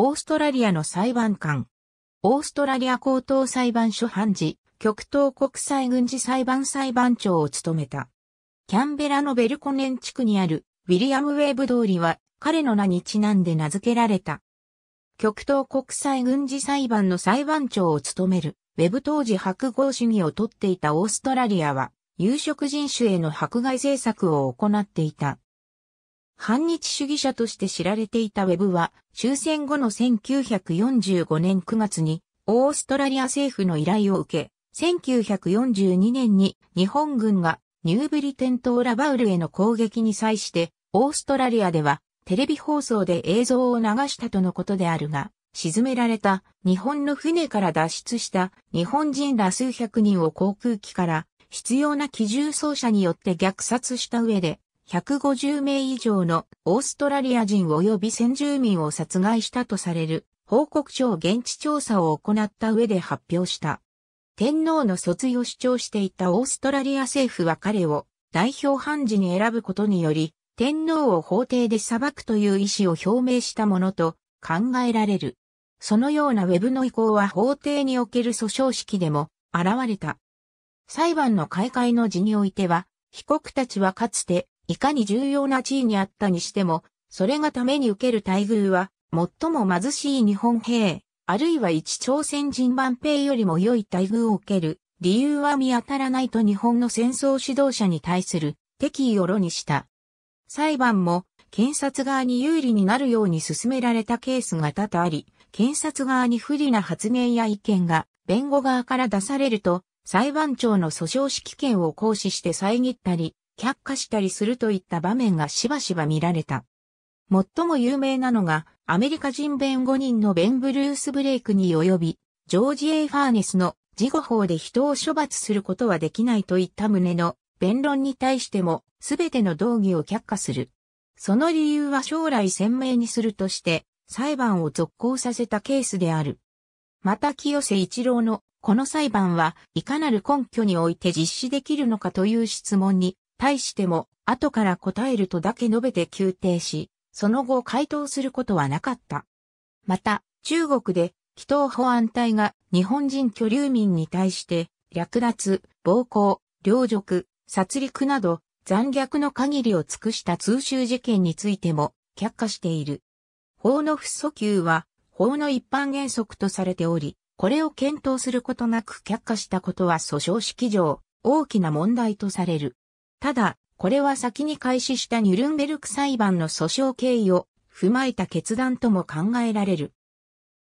オーストラリアの裁判官。オーストラリア高等裁判所判事、極東国際軍事裁判裁判長を務めた。キャンベラのベルコネン地区にあるウィリアム・ウェーブ通りは彼の名にちなんで名付けられた。極東国際軍事裁判の裁判長を務める、ウェブ当時白豪主義をとっていたオーストラリアは、有色人種への迫害政策を行っていた。反日主義者として知られていたウェブは終戦後の1945年9月にオーストラリア政府の依頼を受け、1942年に日本軍がニューブリテントーラバウルへの攻撃に際してオーストラリアではテレビ放送で映像を流したとのことであるが、沈められた日本の船から脱出した日本人ら数百人を航空機から必要な機銃奏者によって虐殺した上で150名以上のオーストラリア人及び先住民を殺害したとされる報告書を現地調査を行った上で発表した。天皇の卒業を主張していたオーストラリア政府は彼を代表判事に選ぶことにより、天皇を法廷で裁くという意思を表明したものと考えられる。そのようなウェブの意向は法廷における訴訟式でも現れた。裁判の開会の時においては、被告たちはかつていかに重要な地位にあったにしても、それがために受ける待遇は、最も貧しい日本兵、あるいは一朝鮮人万兵よりも良い待遇を受ける、理由は見当たらないと日本の戦争指導者に対する敵意を露にした。裁判も検察側に有利になるように進められたケースが多々あり、検察側に不利な発言や意見が弁護側から出されると、裁判長の訴訟指揮権を行使して遮ったり、却下したりするといった場面がしばしば見られた。最も有名なのが、アメリカ人弁護人のベン・ブルース・ブレイクに及び、ジョージ・エイ・ファーネスの事後法で人を処罰することはできないといった旨の弁論に対しても、すべての道義を却下する。その理由は将来鮮明にするとして、裁判を続行させたケースである。また清瀬一郎のこの裁判はいかなる根拠において実施できるのかという質問に対しても、後から答えるとだけ述べて休廷し、その後回答することはなかった。また、中国で、祈祷保安隊が日本人居留民に対して、略奪、暴行、領辱、殺戮など、残虐の限りを尽くした通襲事件についても、却下している。法の不訴求は、法の一般原則とされており、これを検討することなく却下したことは訴訟式上、大きな問題とされる。ただ、これは先に開始したニュルンベルク裁判の訴訟経緯を踏まえた決断とも考えられる。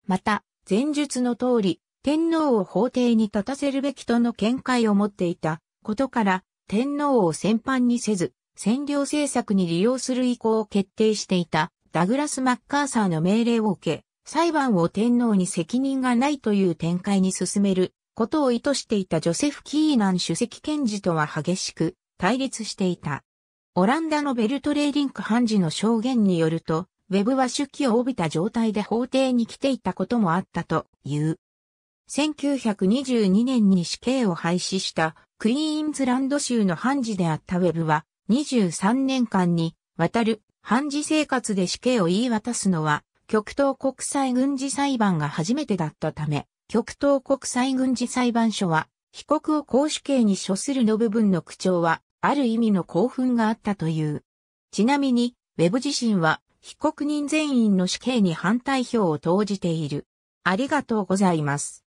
また、前述の通り、天皇を法廷に立たせるべきとの見解を持っていたことから、天皇を戦犯にせず、占領政策に利用する意向を決定していたダグラス・マッカーサーの命令を受け、裁判を天皇に責任がないという展開に進めることを意図していたジョセフ・キーナン主席検事とは激しく対立していた。オランダのベルトレーリンク判事の証言によると、ウェブは手記を帯びた状態で法廷に来ていたこともあったという。1922年に死刑を廃止したクイーンズランド州の判事であったウェブは23年間にわたる判事生活で死刑を言い渡すのは極東国際軍事裁判が初めてだったため、極東国際軍事裁判所は被告を公主刑に処するの部分の口調は、ある意味の興奮があったという。ちなみに、ウェブ自身は、被告人全員の死刑に反対票を投じている。ありがとうございます。